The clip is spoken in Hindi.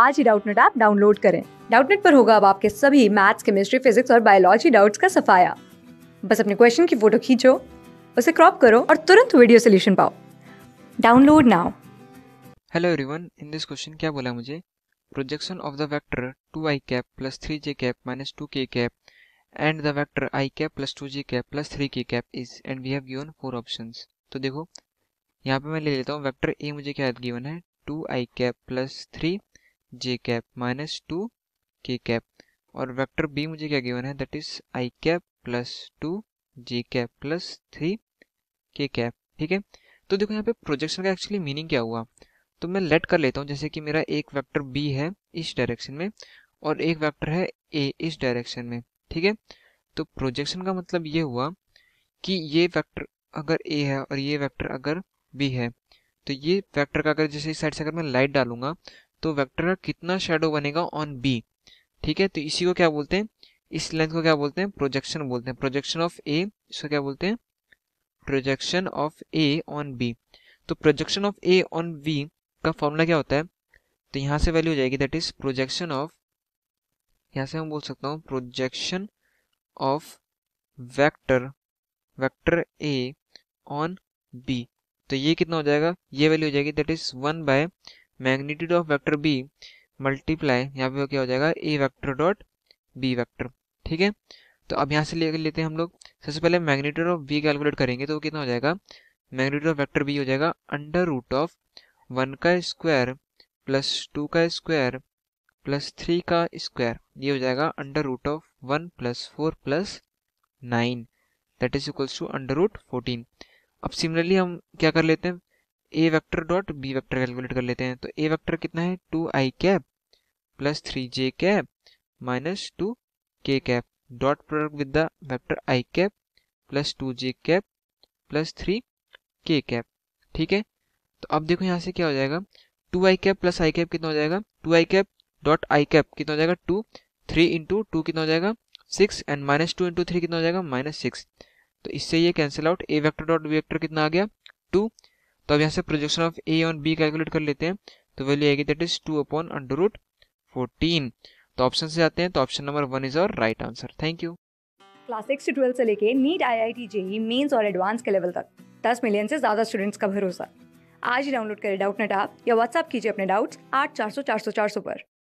आज ही डाउटनेट ऐप डाउनलोड करें डाउटनेट पर होगा अब आपके सभी मैथ्स केमिस्ट्री फिजिक्स और बायोलॉजी डाउट्स का सफाया बस अपने क्वेश्चन की फोटो खींचो उसे क्रॉप करो और तुरंत वीडियो सोल्यूशन पाओ download now hello everyone in this question क्या बोला मुझे projection of the vector 2i cap plus three cap minus two cap and the vector i cap plus two cap plus three cap is and we have given four options तो देखो यहाँ पे मैं ले लेता हूँ वेक्टर ए मुझे क्या गिवन है two I cap plus three J cap minus two K cap और वेक्टर बी मुझे क्या गिवन है that is I cap plus two J cap plus three K cap ठीक है तो देखो यहाँ पे प्रोजेक्शन का एक्चुअली मीनिंग क्या हुआ तो मैं लेट कर लेता हूँ जैसे कि मेरा एक वेक्टर बी है इस डायरेक्शन में और एक वेक्टर है ए इस डायरेक्शन में ठीक है तो प्रोजेक्शन का मतलब ये हुआ कि ये वेक्टर अगर ए है और ये वेक्टर अगर बी है तो ये वेक्टर का अगर जैसे इस साइड से अगर मैं लाइट डालूंगा तो वेक्टर का कितना शेडो बनेगा ऑन बी ठीक है तो इसी को क्या बोलते हैं इस लेंथ को क्या बोलते हैं प्रोजेक्शन बोलते हैं प्रोजेक्शन ऑफ ए इसको क्या बोलते हैं projection of A on B तो projection of A on B का फॉर्मूला क्या होता है तो यहां से वैल्यू हो जाएगी दैट इज प्रोजेक्शन ऑफ यहां से मैं बोल सकता हूँ projection of vector vector A on B तो ये कितना हो जाएगा ये वैल्यू हो जाएगी that is one by magnitude of vector B multiply यहाँ पे क्या हो जाएगा A vector dot B vector ठीक है तो अब यहाँ से ले लेते हैं हम लोग सबसे पहले मैग्नीट्यूड ऑफ बी कैलकुलेट करेंगे तो कितना हो जाएगा मैग्नीट्यूड ऑफ वैक्टर बी हो जाएगा अंडर रूट ऑफ वन का स्क्वायर प्लस टू का स्क्वायर प्लस थ्री का स्क्वायर ये हो जाएगा under root of one plus four plus nine that is equals to under root fourteen अब सिमिलरली हम क्या कर लेते हैं A vector dot B vector calculate कर लेते हैं तो ए वेक्टर कितना है two I cap plus three J cap minus two K cap dot product with the vector I cap plus two J cap plus three K cap ठीक है तो अब देखो यहाँ से क्या हो जाएगा two I cap plus I cap कितना हो जाएगा two I cap dot I cap कितना हो जाएगा टू थ्री इंटू टू कितना हो जाएगा six and minus two into three कितना हो जाएगा माइनस सिक्स तो इससे ये cancel out A vector dot B vector कितना आ गया टू तो अब यहाँ से projection of A on B calculate कर लेते हैं तो वैल्यू आएगी that is two upon under root fourteen तो ऑप्शन से जाते हैं तो option number one is our right answer thank you class six से ट्वेल्थ से लेके NEET I I T JEE mains और एडवांस के लेवल तक दस मिलियन से ज्यादा स्टूडेंट्स का भरोसा आज ही डाउनलोड करें डाउट नेट आप या व्हाट्सअप कीजिए अपने डाउट्स आठ चार सौ चार सौ चार सौ पर